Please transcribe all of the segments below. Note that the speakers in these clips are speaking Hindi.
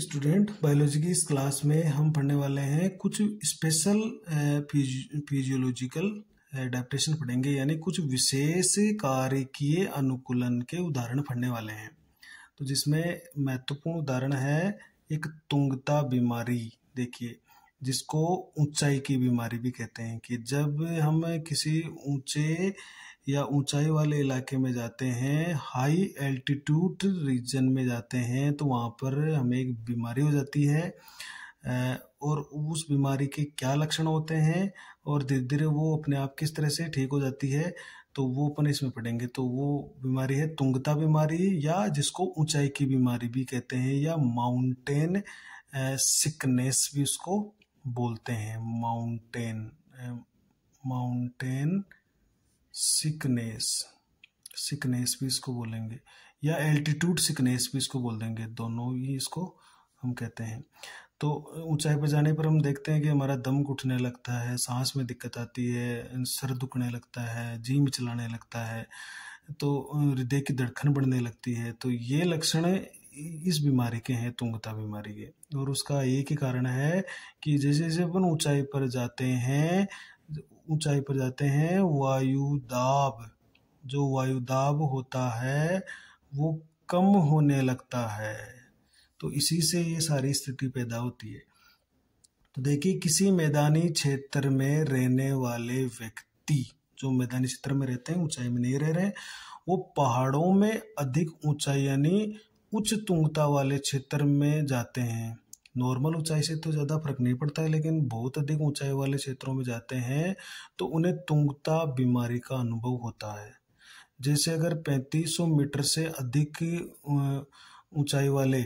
स्टूडेंट बायोलॉजी की इस क्लास में हम पढ़ने वाले हैं कुछ स्पेशल फिजियोलॉजिकल एडेप्टेशन पढ़ेंगे यानी कुछ विशेष कार्य किए अनुकूलन के उदाहरण पढ़ने वाले हैं तो जिसमें महत्वपूर्ण उदाहरण है एक तुंगता बीमारी देखिए जिसको ऊंचाई की बीमारी भी कहते हैं कि जब हम किसी ऊंचे या ऊंचाई वाले इलाके में जाते हैं हाई एल्टीट्यूड रीजन में जाते हैं तो वहाँ पर हमें एक बीमारी हो जाती है और उस बीमारी के क्या लक्षण होते हैं और धीरे धीरे वो अपने आप किस तरह से ठीक हो जाती है तो वो अपन इसमें पढ़ेंगे तो वो बीमारी है तुंगता बीमारी या जिसको ऊंचाई की बीमारी भी कहते हैं या माउंटेन सिकनेस भी उसको बोलते हैं माउंटेन माउंटेन सिकनेस सिकनेस भी इसको बोलेंगे या एल्टीट्यूड सिकनेस भी इसको बोल देंगे दोनों ही इसको हम कहते हैं तो ऊंचाई पर जाने पर हम देखते हैं कि हमारा दम घुटने लगता है सांस में दिक्कत आती है सर दुखने लगता है जी मिचलाने लगता है तो हृदय की धड़कन बढ़ने लगती है तो ये लक्षण इस बीमारी के हैं तुंगता बीमारी के और उसका एक ही कारण है कि जैसे जैसे अपन ऊंचाई पर जाते हैं ऊंचाई पर जाते हैं वायुदाब जो वायुदाब होता है वो कम होने लगता है तो इसी से ये सारी स्थिति पैदा होती है तो देखिए किसी मैदानी क्षेत्र में रहने वाले व्यक्ति जो मैदानी क्षेत्र में रहते हैं ऊंचाई में नहीं रह रहे वो पहाड़ों में अधिक ऊंचाई यानी उच्च तुंगता वाले क्षेत्र में जाते हैं नॉर्मल ऊंचाई से तो ज़्यादा फर्क नहीं पड़ता है लेकिन बहुत अधिक ऊंचाई वाले क्षेत्रों में जाते हैं तो उन्हें तुंगता बीमारी का अनुभव होता है जैसे अगर 3500 मीटर से अधिक ऊंचाई वाले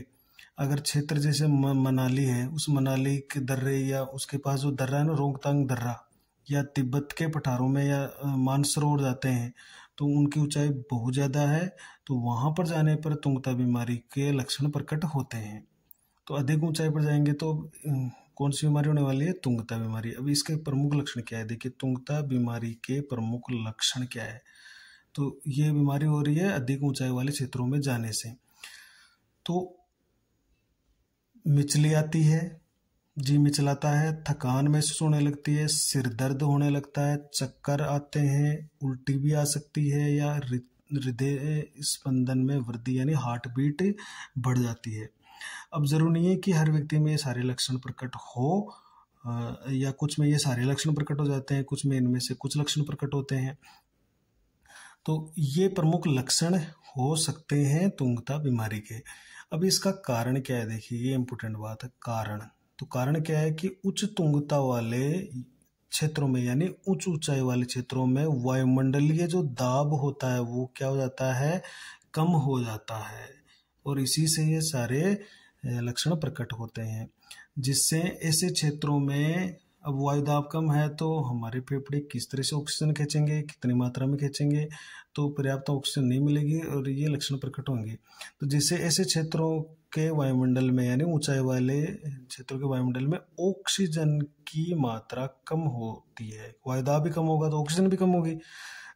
अगर क्षेत्र जैसे मनाली है उस मनाली के दर्रे या उसके पास जो दर्रा है ना रोंगतांग दर्रा या तिब्बत के पठारों में या मानसरोवर जाते हैं तो उनकी ऊंचाई बहुत ज़्यादा है तो वहाँ पर जाने पर तुंगता बीमारी के लक्षण प्रकट होते हैं तो अधिक ऊंचाई पर जाएंगे तो कौन सी बीमारी होने वाली है तुंगता बीमारी अब इसके प्रमुख लक्षण क्या है देखिए तुंगता बीमारी के प्रमुख लक्षण क्या है तो ये बीमारी हो रही है अधिक ऊंचाई वाले क्षेत्रों में जाने से तो मिचली आती है जी मिचलाता है थकान महसूस होने लगती है सिर दर्द होने लगता है चक्कर आते हैं उल्टी भी आ सकती है या हृदय स्पंदन में वृद्धि यानी हार्ट बीट बढ़ जाती है अब ज़रूरी नहीं है कि हर व्यक्ति में ये सारे लक्षण प्रकट हो या कुछ में ये सारे लक्षण प्रकट हो जाते हैं कुछ में इनमें से कुछ लक्षण प्रकट होते हैं तो ये प्रमुख लक्षण हो सकते हैं तुंगता बीमारी के अब इसका कारण क्या है देखिए ये इंपोर्टेंट बात है कारण तो कारण क्या है कि उच्च तुंगता वाले क्षेत्रों में यानी उच्च ऊंचाई वाले क्षेत्रों में वायुमंडलीय जो दाब होता है वो क्या हो जाता है कम हो जाता है और इसी से ये सारे लक्षण प्रकट होते हैं जिससे ऐसे क्षेत्रों में अब वायुदाब कम है तो हमारे फेफड़े किस तरह से ऑक्सीजन खींचेंगे कितनी मात्रा में खींचेंगे तो पर्याप्त ऑक्सीजन नहीं मिलेगी और ये लक्षण प्रकट होंगे तो जिससे ऐसे क्षेत्रों के वायुमंडल में यानी ऊंचाई वाले क्षेत्रों के वायुमंडल में ऑक्सीजन की मात्रा कम होती है वायुदाब भी कम होगा तो ऑक्सीजन भी कम होगी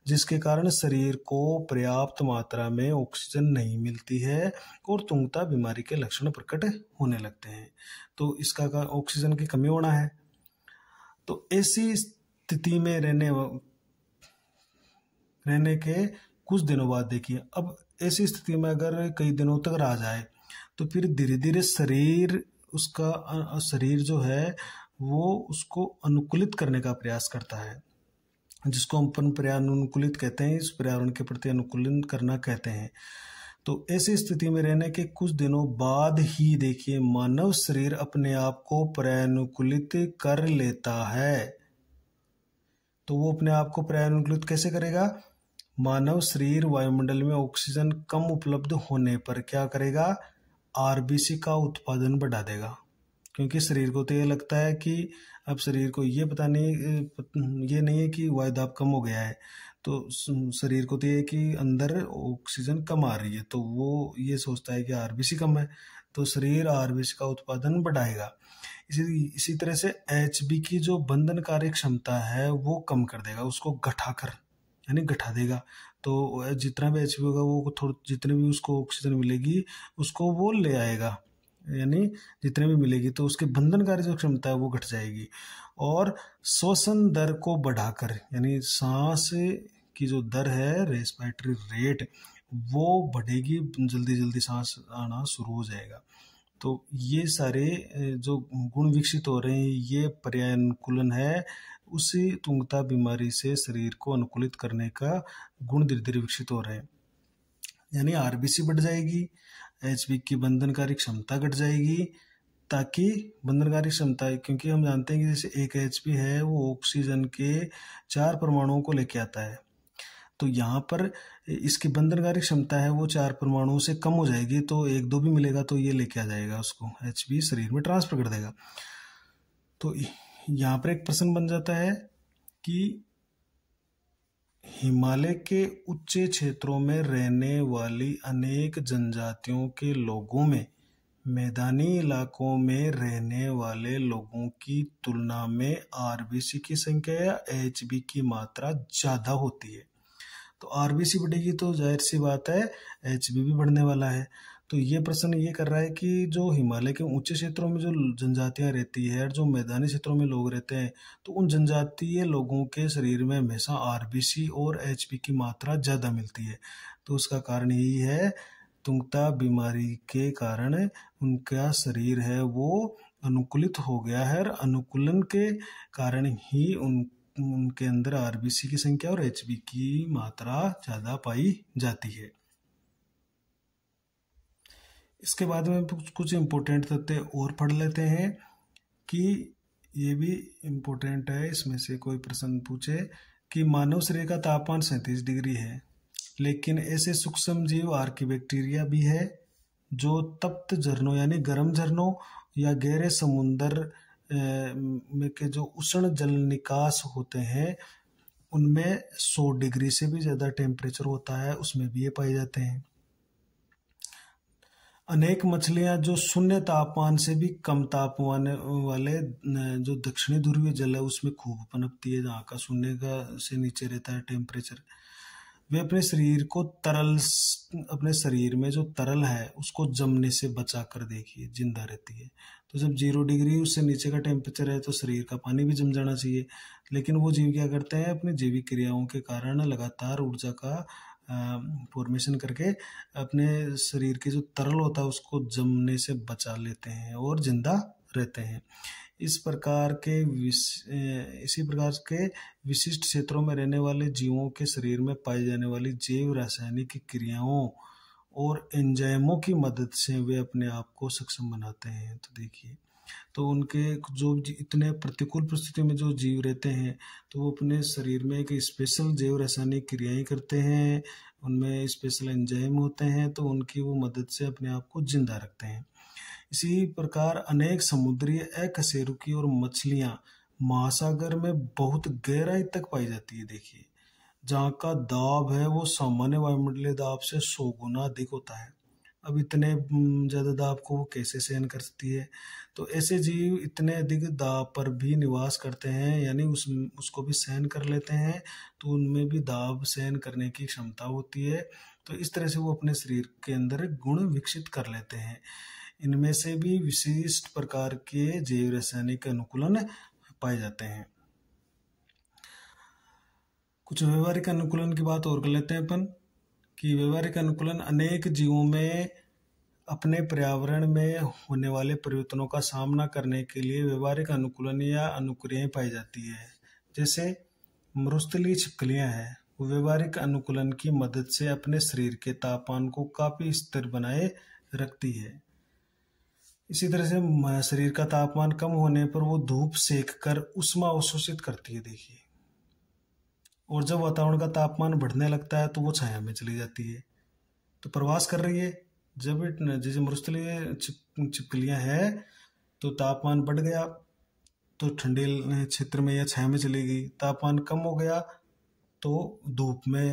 जिसके कारण शरीर को पर्याप्त मात्रा में ऑक्सीजन नहीं मिलती है और तुंगता बीमारी के लक्षण प्रकट होने लगते हैं तो इसका ऑक्सीजन की कमी होना है तो ऐसी स्थिति में रहने रहने के कुछ दिनों बाद देखिए अब ऐसी स्थिति में अगर कई दिनों तक रह जाए तो फिर धीरे धीरे शरीर उसका शरीर जो है वो उसको अनुकूलित करने का प्रयास करता है जिसको हम अपन पर्यानुकूलित कहते हैं इस पर्यावरण के प्रति अनुकूलन करना कहते हैं तो ऐसी स्थिति में रहने के कुछ दिनों बाद ही देखिए मानव शरीर अपने आप को पर्यानुकूलित कर लेता है तो वो अपने आप को पर्यानुकूलित कैसे करेगा मानव शरीर वायुमंडल में ऑक्सीजन कम उपलब्ध होने पर क्या करेगा आरबीसी का उत्पादन बढ़ा देगा क्योंकि शरीर को तो ये लगता है कि अब शरीर को ये पता नहीं ये नहीं है कि वायु दाब कम हो गया है तो शरीर को तो ये कि अंदर ऑक्सीजन कम आ रही है तो वो ये सोचता है कि आरबीसी कम है तो शरीर आरबीसी का उत्पादन बढ़ाएगा इसी इसी तरह से एच की जो बंधनकारी क्षमता है वो कम कर देगा उसको घटाकर यानी घटा देगा तो जितना भी एच होगा वो थोड़ा जितने भी उसको ऑक्सीजन मिलेगी उसको वो ले आएगा यानी जितने भी मिलेगी तो उसके बंधनकारी जो क्षमता है वो घट जाएगी और श्वसन दर को बढ़ाकर यानी सांस की जो दर है रेस्पिरेटरी रेट वो बढ़ेगी जल्दी जल्दी सांस आना शुरू हो जाएगा तो ये सारे जो गुण विकसित हो रहे हैं ये अनुकूलन है उसी तुंगता बीमारी से शरीर को अनुकूलित करने का गुण धीरे धीरे विकसित हो रहे हैं यानी आरबीसी बढ़ जाएगी एच की बंधनकारी क्षमता घट जाएगी ताकि बंधनकारी क्षमता क्योंकि हम जानते हैं कि जैसे एक एच है वो ऑक्सीजन के चार परमाणुओं को लेके आता है तो यहाँ पर इसकी बंधनकारी क्षमता है वो चार परमाणुओं से कम हो जाएगी तो एक दो भी मिलेगा तो ये लेके आ जाएगा उसको एच शरीर में ट्रांसफर कर देगा तो यहाँ पर एक प्रश्न बन जाता है कि हिमालय के उच्च क्षेत्रों में रहने वाली अनेक जनजातियों के लोगों में मैदानी इलाकों में रहने वाले लोगों की तुलना में आर की संख्या या एच की मात्रा ज़्यादा होती है तो आर बी सी बढ़ेगी तो जाहिर सी बात है एच बी भी बढ़ने वाला है तो ये प्रश्न ये कर रहा है कि जो हिमालय के ऊंचे क्षेत्रों में जो जनजातियाँ रहती है और जो मैदानी क्षेत्रों में लोग रहते हैं तो उन जनजातीय लोगों के शरीर में हमेशा आर और एच की मात्रा ज़्यादा मिलती है तो उसका कारण यही है तुंगता बीमारी के कारण उनका शरीर है वो अनुकूलित हो गया है और अनुकूलन के कारण ही उन उनके अंदर आरबीसी की संख्या और एचबी की मात्रा ज़्यादा पाई जाती है इसके बाद में कुछ इम्पोर्टेंट तथ्य और पढ़ लेते हैं कि ये भी इम्पोर्टेंट है इसमें से कोई प्रश्न पूछे कि मानव शरीर का तापमान सैंतीस डिग्री है लेकिन ऐसे सूक्ष्म जीव आर की बैक्टीरिया भी है जो तप्त झरनों यानी गर्म झरनों या गहरे समुंदर में के जो उष्ण जल निकास होते हैं उनमें 100 डिग्री से भी ज़्यादा टेम्परेचर होता है उसमें भी ये पाए जाते हैं अनेक मछलियां जो शून्य तापमान से भी कम तापमान वाले जो दक्षिणी ध्रुवीय जल है उसमें खूब पनपती है जहाँ का शून्य का से नीचे रहता है टेम्परेचर वे अपने शरीर को तरल अपने शरीर में जो तरल है उसको जमने से बचा कर देखिए जिंदा रहती है तो जब जीरो डिग्री उससे नीचे का टेम्परेचर है तो शरीर का पानी भी जम जाना चाहिए लेकिन वो जीव क्या करते हैं अपनी जैविक क्रियाओं के कारण लगातार ऊर्जा का फॉर्मेशन करके अपने शरीर के जो तरल होता है उसको जमने से बचा लेते हैं और जिंदा रहते हैं इस प्रकार के इसी प्रकार के विशिष्ट क्षेत्रों में रहने वाले जीवों के शरीर में पाई जाने वाली जैव रासायनिक क्रियाओं और एंजाइमों की मदद से वे अपने आप को सक्षम बनाते हैं तो देखिए तो उनके जो इतने प्रतिकूल परिस्थिति में जो जीव रहते हैं तो वो अपने शरीर में एक स्पेशल जैव रासायनिक क्रियाएं करते हैं उनमें स्पेशल एंजाइम होते हैं तो उनकी वो मदद से अपने आप को जिंदा रखते हैं इसी प्रकार अनेक समुद्री अकशेरुकी और मछलियाँ महासागर में बहुत गहराई तक पाई जाती है देखिए जहाँ का दाब है वो सामान्य वायुमंडलीय दाब से सौ गुना अधिक होता है अब इतने ज़्यादा दाब को वो कैसे सहन कर सकती है तो ऐसे जीव इतने अधिक दाब पर भी निवास करते हैं यानी उस उसको भी सहन कर लेते हैं तो उनमें भी दाब सहन करने की क्षमता होती है तो इस तरह से वो अपने शरीर के अंदर गुण विकसित कर लेते हैं इनमें से भी विशिष्ट प्रकार के जैव रासायनिक अनुकूलन पाए जाते हैं कुछ व्यवहारिक अनुकूलन की बात और कर लेते हैं अपन कि व्यवहारिक अनुकूलन अनेक जीवों में अपने पर्यावरण में होने वाले परिवर्तनों का सामना करने के लिए व्यवहारिक अनुकूलन या अनुक्रियाएँ पाई जाती है जैसे मरुस्थली छिपकलियाँ हैं वो व्यवहारिक अनुकूलन की मदद से अपने शरीर के तापमान को काफ़ी स्थिर बनाए रखती है इसी तरह से शरीर का तापमान कम होने पर वो धूप सेक कर उष्मा अवशोषित करती है देखिए और जब वातावरण का तापमान बढ़ने लगता है तो वो छाया में चली जाती है तो प्रवास कर रही है जब जैसे मरुस्थलीय चिप छिपकलियाँ हैं तो तापमान बढ़ गया तो ठंडे क्षेत्र में या छाया में चली गई तापमान कम हो गया तो धूप में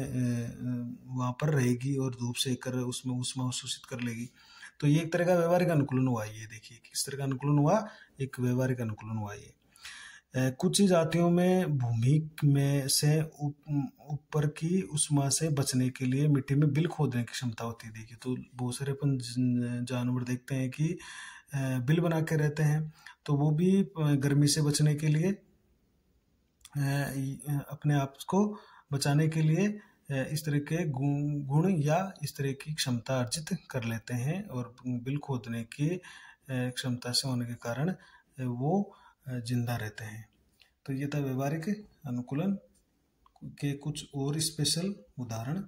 वहाँ पर रहेगी और धूप से कर उसमें उसमें शोषित कर लेगी तो ये एक तरह का व्यवहारिक अनुकूलन हुआ ये देखिए किस तरह का अनुकूलन हुआ एक व्यवहारिक अनुकूलन हुआ ये कुछ ही जातियों में भूमि में से ऊपर उप, की उष्मा से बचने के लिए मिट्टी में बिल खोदने की क्षमता होती है देखिए तो बहुत सारे अपन जानवर देखते हैं कि बिल बना के रहते हैं तो वो भी गर्मी से बचने के लिए अपने आप को बचाने के लिए इस तरह के गुण या इस तरह की क्षमता अर्जित कर लेते हैं और बिल खोदने की क्षमता से होने के कारण वो जिंदा रहते हैं तो ये था व्यवहारिक अनुकूलन के कुछ और स्पेशल उदाहरण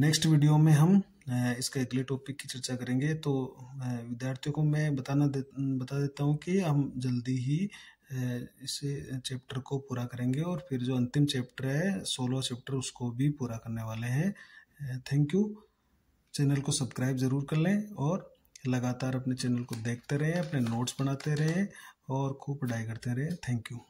नेक्स्ट वीडियो में हम इसका अगले टॉपिक की चर्चा करेंगे तो विद्यार्थियों को मैं बताना दे, बता देता हूँ कि हम जल्दी ही इस चैप्टर को पूरा करेंगे और फिर जो अंतिम चैप्टर है सोलह चैप्टर उसको भी पूरा करने वाले हैं थैंक यू चैनल को सब्सक्राइब ज़रूर कर लें और लगातार अपने चैनल को देखते रहें अपने नोट्स बनाते रहें और खूब पढ़ाई करते रहें थैंक यू